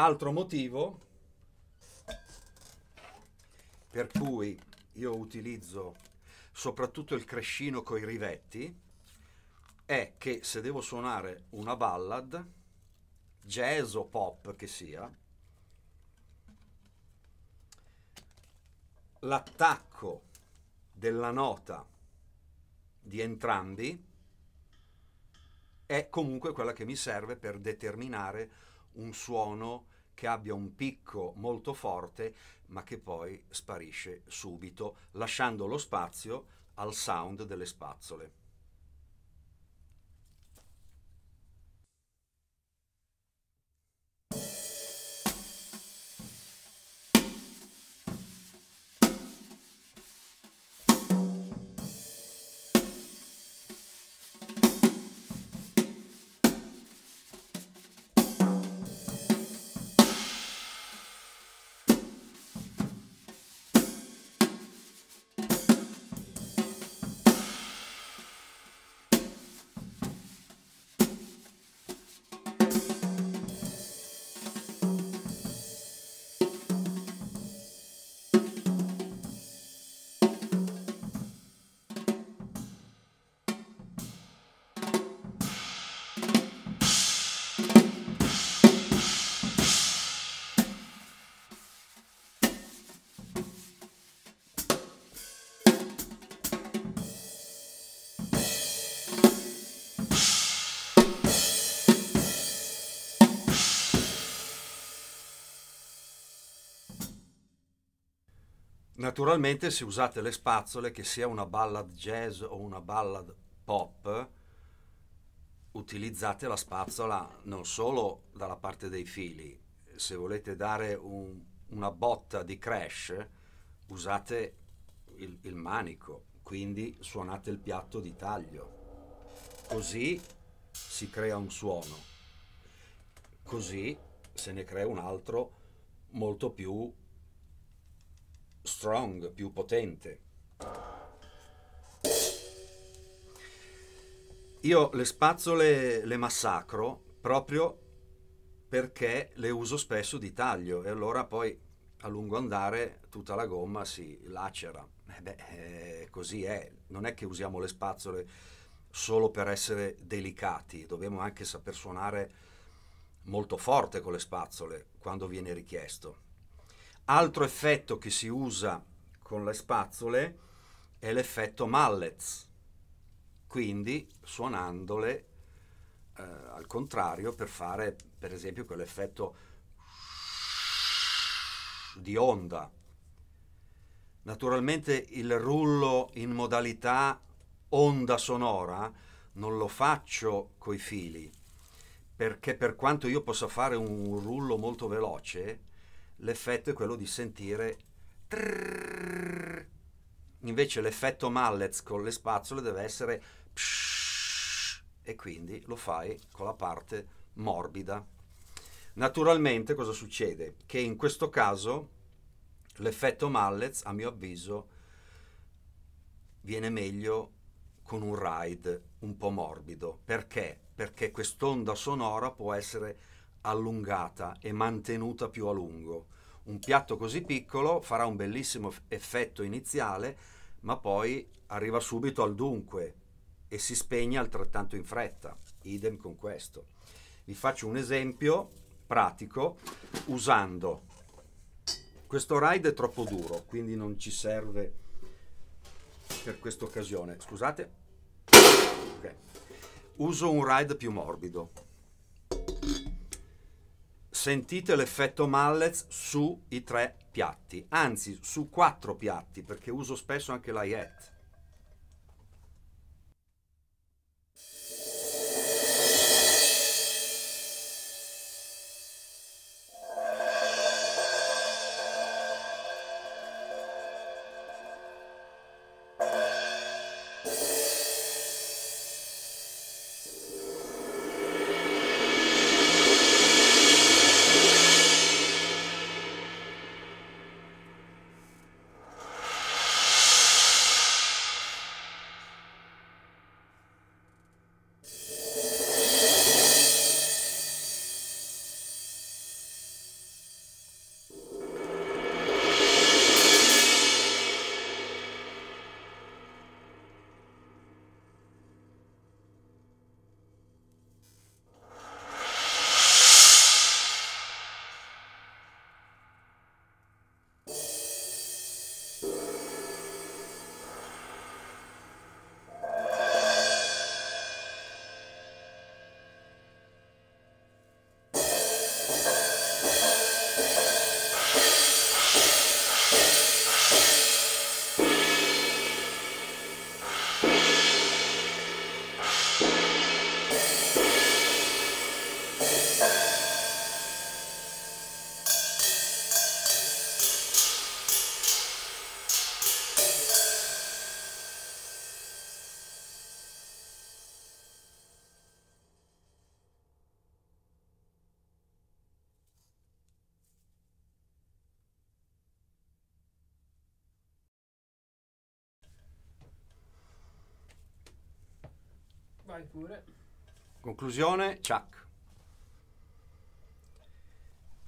altro motivo per cui io utilizzo soprattutto il crescino con i rivetti è che se devo suonare una ballad, jazz o pop che sia, l'attacco della nota di entrambi è comunque quella che mi serve per determinare un suono che abbia un picco molto forte ma che poi sparisce subito lasciando lo spazio al sound delle spazzole. Naturalmente se usate le spazzole, che sia una ballad jazz o una ballad pop, utilizzate la spazzola non solo dalla parte dei fili, se volete dare un, una botta di crash usate il, il manico, quindi suonate il piatto di taglio. Così si crea un suono, così se ne crea un altro molto più strong, più potente. Io le spazzole le massacro proprio perché le uso spesso di taglio e allora poi a lungo andare tutta la gomma si lacera. Eh beh, eh, così è, non è che usiamo le spazzole solo per essere delicati, dobbiamo anche saper suonare molto forte con le spazzole quando viene richiesto. Altro effetto che si usa con le spazzole è l'effetto mallets, quindi suonandole eh, al contrario per fare per esempio quell'effetto di onda. Naturalmente il rullo in modalità onda sonora non lo faccio coi fili, perché per quanto io possa fare un rullo molto veloce, l'effetto è quello di sentire trrr. invece l'effetto mallets con le spazzole deve essere psh, e quindi lo fai con la parte morbida naturalmente cosa succede che in questo caso l'effetto mallets a mio avviso viene meglio con un ride un po' morbido perché perché quest'onda sonora può essere allungata e mantenuta più a lungo. Un piatto così piccolo farà un bellissimo effetto iniziale, ma poi arriva subito al dunque e si spegne altrettanto in fretta. Idem con questo. Vi faccio un esempio pratico usando questo ride è troppo duro, quindi non ci serve per questa occasione. Scusate. Okay. Uso un ride più morbido sentite l'effetto mallets sui tre piatti, anzi su quattro piatti, perché uso spesso anche la yet. Vai pure. Conclusione, ciak.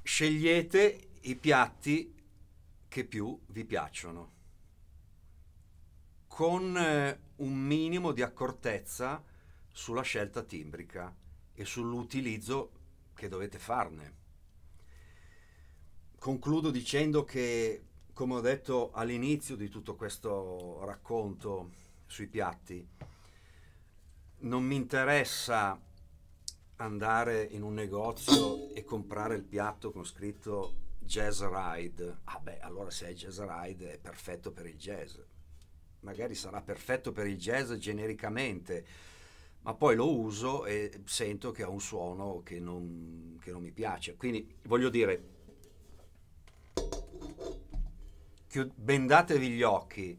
Scegliete i piatti che più vi piacciono con eh, un minimo di accortezza sulla scelta timbrica e sull'utilizzo che dovete farne. Concludo dicendo che, come ho detto all'inizio di tutto questo racconto sui piatti, non mi interessa andare in un negozio e comprare il piatto con scritto jazz ride. Ah beh, allora se è jazz ride è perfetto per il jazz. Magari sarà perfetto per il jazz genericamente, ma poi lo uso e sento che ha un suono che non, che non mi piace. Quindi voglio dire, bendatevi gli occhi,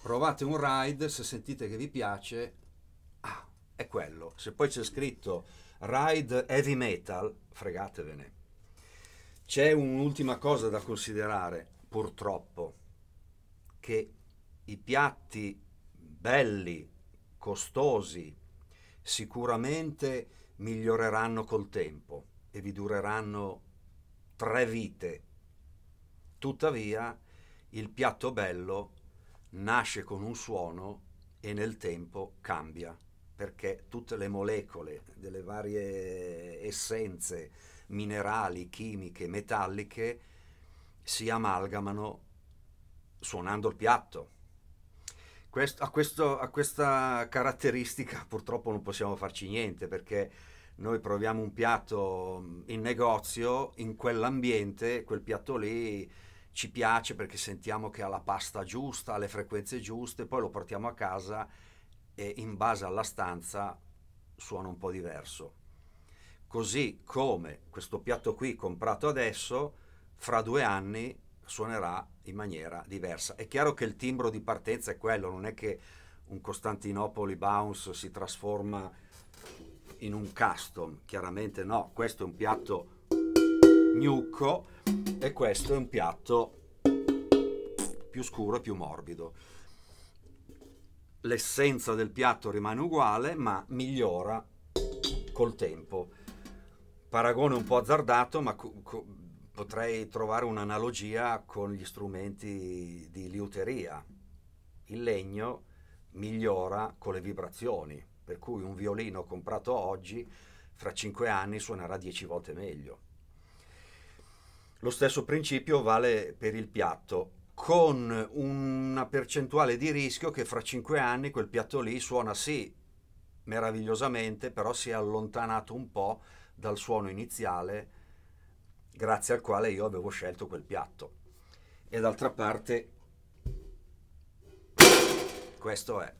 provate un ride, se sentite che vi piace è quello. Se poi c'è scritto ride heavy metal, fregatevene. C'è un'ultima cosa da considerare, purtroppo, che i piatti belli, costosi, sicuramente miglioreranno col tempo e vi dureranno tre vite. Tuttavia, il piatto bello nasce con un suono e nel tempo cambia perché tutte le molecole delle varie essenze minerali, chimiche, metalliche si amalgamano suonando il piatto. Questo, a, questo, a, questa caratteristica purtroppo non possiamo farci niente perché noi proviamo un piatto in negozio, in quell'ambiente, quel piatto lì ci piace perché sentiamo che ha la pasta giusta, ha le frequenze giuste, poi lo portiamo a casa e in base alla stanza suona un po' diverso. Così come questo piatto qui comprato adesso, fra due anni suonerà in maniera diversa. È chiaro che il timbro di partenza è quello, non è che un Costantinopoli Bounce si trasforma in un custom, chiaramente no, questo è un piatto gnucco e questo è un piatto più scuro e più morbido l'essenza del piatto rimane uguale ma migliora col tempo. Paragone un po' azzardato ma potrei trovare un'analogia con gli strumenti di liuteria. Il legno migliora con le vibrazioni, per cui un violino comprato oggi fra cinque anni suonerà dieci volte meglio. Lo stesso principio vale per il piatto con una percentuale di rischio che fra cinque anni quel piatto lì suona sì meravigliosamente, però si è allontanato un po' dal suono iniziale grazie al quale io avevo scelto quel piatto. E d'altra parte questo è.